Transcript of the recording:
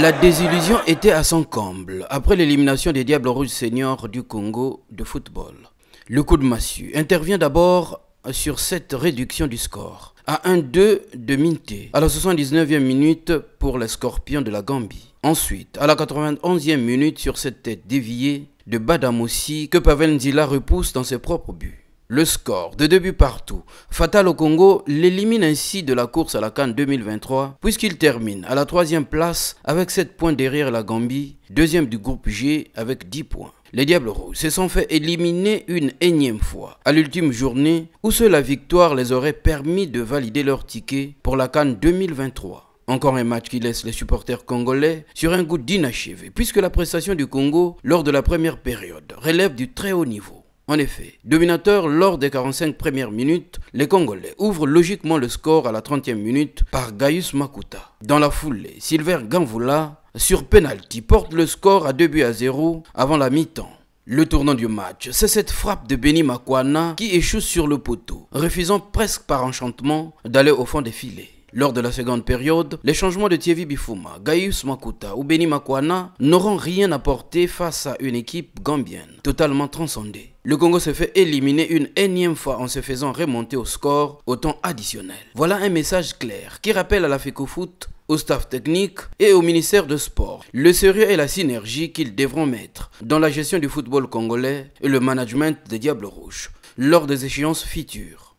La désillusion était à son comble après l'élimination des Diables Rouges Seniors du Congo de football. Le coup de massue intervient d'abord sur cette réduction du score à 1-2 de Minté à la 79e minute pour les Scorpions de la Gambie. Ensuite, à la 91e minute sur cette tête déviée de Badamoussi que Pavel repousse dans ses propres buts le score de début partout. Fatal au Congo l'élimine ainsi de la course à la Cannes 2023 puisqu'il termine à la troisième place avec 7 points derrière la Gambie, deuxième du groupe G avec 10 points. Les Diables Rouges se sont fait éliminer une énième fois à l'ultime journée où seule la victoire les aurait permis de valider leur ticket pour la Cannes 2023. Encore un match qui laisse les supporters congolais sur un goût d'inachevé puisque la prestation du Congo lors de la première période relève du très haut niveau. En effet, dominateur lors des 45 premières minutes, les Congolais ouvrent logiquement le score à la 30e minute par Gaius Makuta. Dans la foulée, Silver Ganvula, sur penalty, porte le score à 2 buts à 0 avant la mi-temps. Le tournant du match, c'est cette frappe de Benny Makwana qui échoue sur le poteau, refusant presque par enchantement d'aller au fond des filets. Lors de la seconde période, les changements de Thievi Bifuma, Gaius Makuta ou Benny Makwana n'auront rien à porter face à une équipe gambienne totalement transcendée le Congo se fait éliminer une énième fois en se faisant remonter au score au temps additionnel. Voilà un message clair qui rappelle à la FECOFOOT au staff technique et au ministère de Sport. Le sérieux et la synergie qu'ils devront mettre dans la gestion du football congolais et le management des Diables Rouges lors des échéances futures.